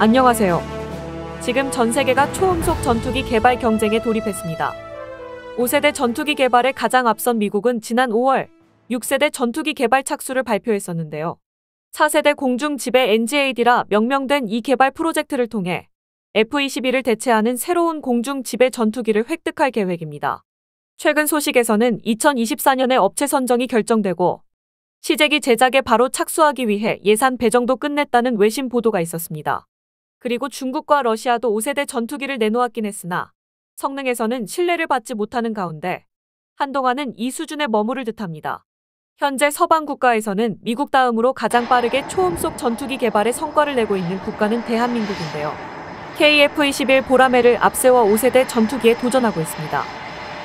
안녕하세요. 지금 전 세계가 초음속 전투기 개발 경쟁에 돌입했습니다. 5세대 전투기 개발에 가장 앞선 미국은 지난 5월 6세대 전투기 개발 착수를 발표했었는데요. 4세대 공중 지배 NGAD라 명명된 이 개발 프로젝트를 통해 F-22를 대체하는 새로운 공중 지배 전투기를 획득할 계획입니다. 최근 소식에서는 2024년에 업체 선정이 결정되고 시제기 제작에 바로 착수하기 위해 예산 배정도 끝냈다는 외신 보도가 있었습니다. 그리고 중국과 러시아도 5세대 전투기를 내놓았긴 했으나 성능에서는 신뢰를 받지 못하는 가운데 한동안은 이 수준에 머무를 듯합니다. 현재 서방 국가에서는 미국 다음으로 가장 빠르게 초음속 전투기 개발에 성과를 내고 있는 국가는 대한민국인데요. KF-21 보라매를 앞세워 5세대 전투기에 도전하고 있습니다.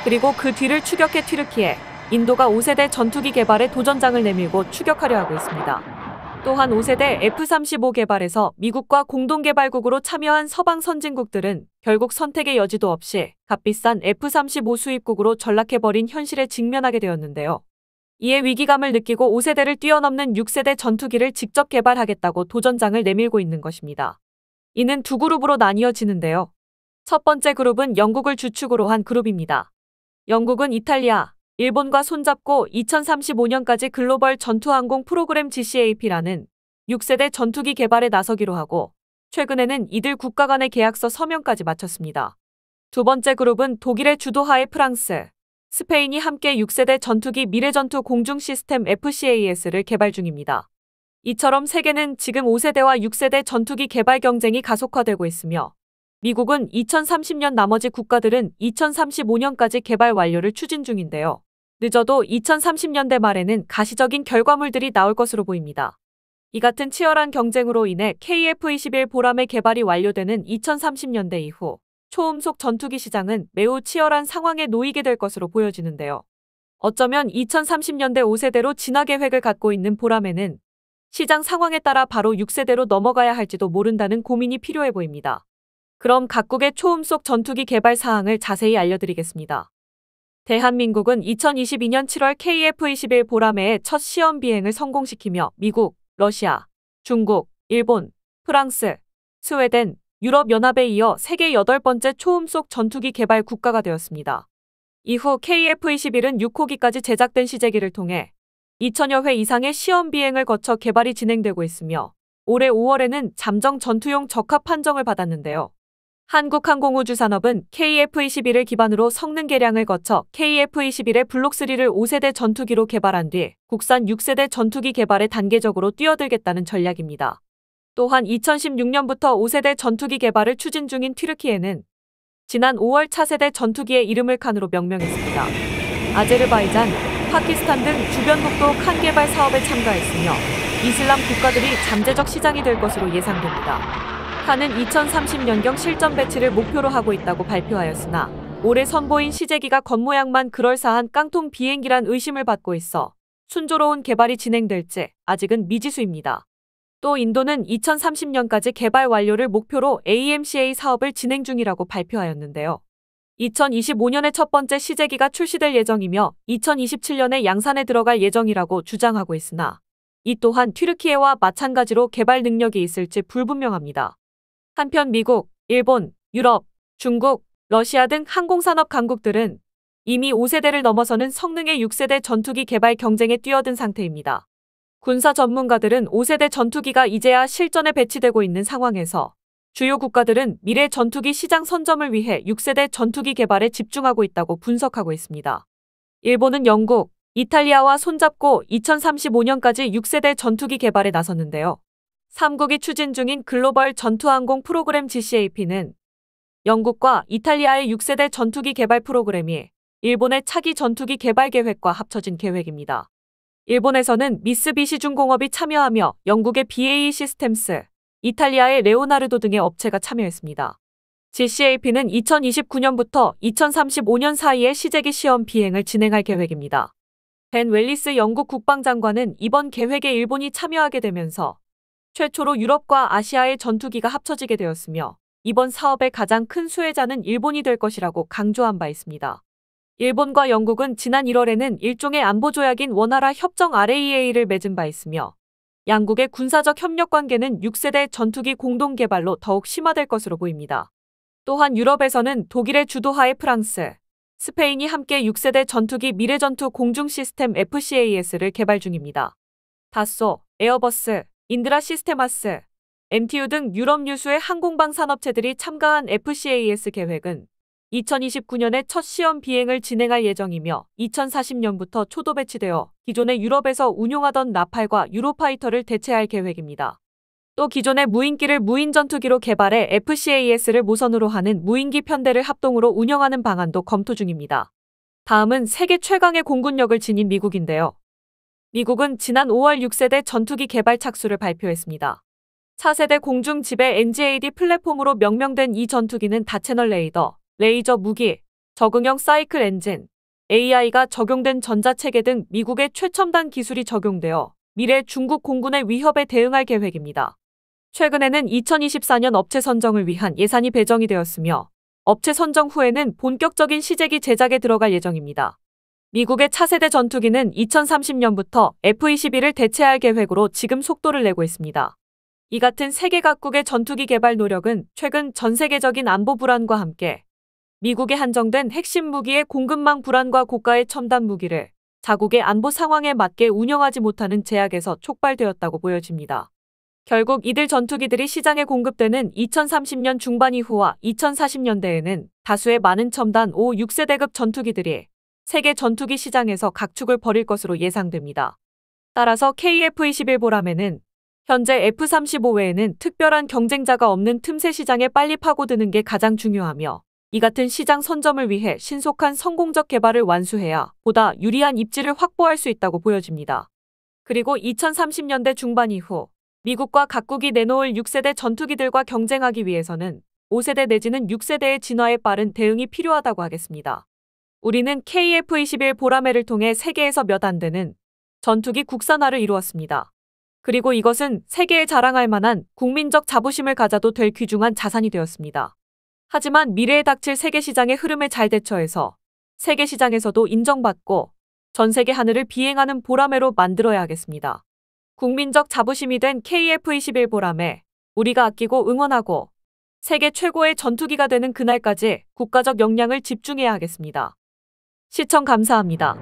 그리고 그 뒤를 추격해 튀르키에 인도가 5세대 전투기 개발에 도전장을 내밀고 추격하려 하고 있습니다. 또한 5세대 F-35 개발에서 미국과 공동개발국으로 참여한 서방 선진국들은 결국 선택의 여지도 없이 값비싼 F-35 수입국으로 전락해버린 현실에 직면하게 되었는데요. 이에 위기감을 느끼고 5세대를 뛰어넘는 6세대 전투기를 직접 개발하겠다고 도전장을 내밀고 있는 것입니다. 이는 두 그룹으로 나뉘어지는데요. 첫 번째 그룹은 영국을 주축으로 한 그룹입니다. 영국은 이탈리아, 일본과 손잡고 2035년까지 글로벌 전투항공 프로그램 GCAP라는 6세대 전투기 개발에 나서기로 하고 최근에는 이들 국가 간의 계약서 서명까지 마쳤습니다. 두 번째 그룹은 독일의 주도하에 프랑스, 스페인이 함께 6세대 전투기 미래전투 공중 시스템 FCAS를 개발 중입니다. 이처럼 세계는 지금 5세대와 6세대 전투기 개발 경쟁이 가속화되고 있으며 미국은 2030년 나머지 국가들은 2035년까지 개발 완료를 추진 중인데요. 늦어도 2030년대 말에는 가시적인 결과물들이 나올 것으로 보입니다. 이 같은 치열한 경쟁으로 인해 KF-21 보람의 개발이 완료되는 2030년대 이후 초음속 전투기 시장은 매우 치열한 상황에 놓이게 될 것으로 보여지는데요. 어쩌면 2030년대 5세대로 진화 계획을 갖고 있는 보람에는 시장 상황에 따라 바로 6세대로 넘어가야 할지도 모른다는 고민이 필요해 보입니다. 그럼 각국의 초음속 전투기 개발 사항을 자세히 알려드리겠습니다. 대한민국은 2022년 7월 KF-21 보라매의 첫 시험 비행을 성공시키며 미국, 러시아, 중국, 일본, 프랑스, 스웨덴, 유럽연합에 이어 세계 8번째 초음속 전투기 개발 국가가 되었습니다. 이후 KF-21은 6호기까지 제작된 시제기를 통해 2천여 회 이상의 시험 비행을 거쳐 개발이 진행되고 있으며 올해 5월에는 잠정 전투용 적합 판정을 받았는데요. 한국항공우주산업은 KF-21을 기반으로 성능 개량을 거쳐 KF-21의 블록3를 5세대 전투기로 개발한 뒤 국산 6세대 전투기 개발에 단계적으로 뛰어들겠다는 전략입니다. 또한 2016년부터 5세대 전투기 개발을 추진 중인 튀르키에는 지난 5월 차세대 전투기의 이름을 칸으로 명명했습니다. 아제르바이잔, 파키스탄 등 주변국도 칸 개발 사업에 참가했으며 이슬람 국가들이 잠재적 시장이 될 것으로 예상됩니다. 북한은 2030년경 실전 배치를 목표로 하고 있다고 발표하였으나 올해 선보인 시제기가 겉모양만 그럴싸한 깡통 비행기란 의심을 받고 있어 순조로운 개발이 진행될지 아직은 미지수입니다. 또 인도는 2030년까지 개발 완료를 목표로 AMCA 사업을 진행 중이라고 발표하였는데요. 2025년에 첫 번째 시제기가 출시될 예정이며 2027년에 양산에 들어갈 예정이라고 주장하고 있으나 이 또한 튀르키예와 마찬가지로 개발 능력이 있을지 불분명합니다. 한편 미국, 일본, 유럽, 중국, 러시아 등 항공산업 강국들은 이미 5세대를 넘어서는 성능의 6세대 전투기 개발 경쟁에 뛰어든 상태입니다. 군사 전문가들은 5세대 전투기가 이제야 실전에 배치되고 있는 상황에서 주요 국가들은 미래 전투기 시장 선점을 위해 6세대 전투기 개발에 집중하고 있다고 분석하고 있습니다. 일본은 영국, 이탈리아와 손잡고 2035년까지 6세대 전투기 개발에 나섰는데요. 3국이 추진 중인 글로벌 전투항공 프로그램 GCAP는 영국과 이탈리아의 6세대 전투기 개발 프로그램이 일본의 차기 전투기 개발 계획과 합쳐진 계획입니다. 일본에서는 미쓰비시 중공업이 참여하며 영국의 BAE 시스템스, 이탈리아의 레오나르도 등의 업체가 참여했습니다. GCAP는 2029년부터 2035년 사이에 시제기 시험 비행을 진행할 계획입니다. 벤 웰리스 영국 국방장관은 이번 계획에 일본이 참여하게 되면서 최초로 유럽과 아시아의 전투기가 합쳐지게 되었으며 이번 사업의 가장 큰 수혜자는 일본이 될 것이라고 강조한 바 있습니다. 일본과 영국은 지난 1월에는 일종의 안보조약인 원화라 협정 RAA를 맺은 바 있으며 양국의 군사적 협력 관계는 6세대 전투기 공동 개발로 더욱 심화될 것으로 보입니다. 또한 유럽에서는 독일의 주도하에 프랑스, 스페인이 함께 6세대 전투기 미래전투 공중 시스템 FCAS를 개발 중입니다. 다소, 에어버스, 인드라 시스테마스, MTU 등 유럽 유수의 항공방 산업체들이 참가한 FCAS 계획은 2029년에 첫 시험 비행을 진행할 예정이며 2040년부터 초도 배치되어 기존의 유럽에서 운용하던 나팔과 유로파이터를 대체할 계획입니다. 또 기존의 무인기를 무인전투기로 개발해 FCAS를 모선으로 하는 무인기 편대를 합동으로 운영하는 방안도 검토 중입니다. 다음은 세계 최강의 공군력을 지닌 미국인데요. 미국은 지난 5월 6세대 전투기 개발 착수를 발표했습니다. 차세대 공중 지배 NGAD 플랫폼으로 명명된 이 전투기는 다채널 레이더, 레이저 무기, 적응형 사이클 엔진, AI가 적용된 전자체계 등 미국의 최첨단 기술이 적용되어 미래 중국 공군의 위협에 대응할 계획입니다. 최근에는 2024년 업체 선정을 위한 예산이 배정이 되었으며 업체 선정 후에는 본격적인 시제기 제작에 들어갈 예정입니다. 미국의 차세대 전투기는 2030년부터 F-22를 대체할 계획으로 지금 속도를 내고 있습니다. 이 같은 세계 각국의 전투기 개발 노력은 최근 전 세계적인 안보 불안과 함께 미국의 한정된 핵심 무기의 공급망 불안과 고가의 첨단 무기를 자국의 안보 상황에 맞게 운영하지 못하는 제약에서 촉발되었다고 보여집니다. 결국 이들 전투기들이 시장에 공급되는 2030년 중반 이후와 2040년대에는 다수의 많은 첨단 5, 6세대급 전투기들이 세계 전투기 시장에서 각축을 벌일 것으로 예상됩니다. 따라서 KF-21 보람에는 현재 F-35 외에는 특별한 경쟁자가 없는 틈새 시장에 빨리 파고드는 게 가장 중요하며 이 같은 시장 선점을 위해 신속한 성공적 개발을 완수해야 보다 유리한 입지를 확보할 수 있다고 보여집니다. 그리고 2030년대 중반 이후 미국과 각국이 내놓을 6세대 전투기들과 경쟁하기 위해서는 5세대 내지는 6세대의 진화에 빠른 대응이 필요하다고 하겠습니다. 우리는 KF-21 보라매를 통해 세계에서 몇 안 되는 전투기 국산화를 이루었습니다. 그리고 이것은 세계에 자랑할 만한 국민적 자부심을 가져도 될 귀중한 자산이 되었습니다. 하지만 미래에 닥칠 세계 시장의 흐름에 잘 대처해서 세계 시장에서도 인정받고 전 세계 하늘을 비행하는 보라매로 만들어야 하겠습니다. 국민적 자부심이 된 KF-21 보라매, 우리가 아끼고 응원하고 세계 최고의 전투기가 되는 그날까지 국가적 역량을 집중해야 하겠습니다. 시청 감사합니다.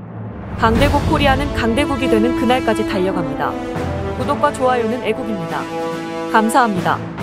강대국 코리아는 강대국이 되는 그날까지 달려갑니다. 구독과 좋아요는 애국입니다. 감사합니다.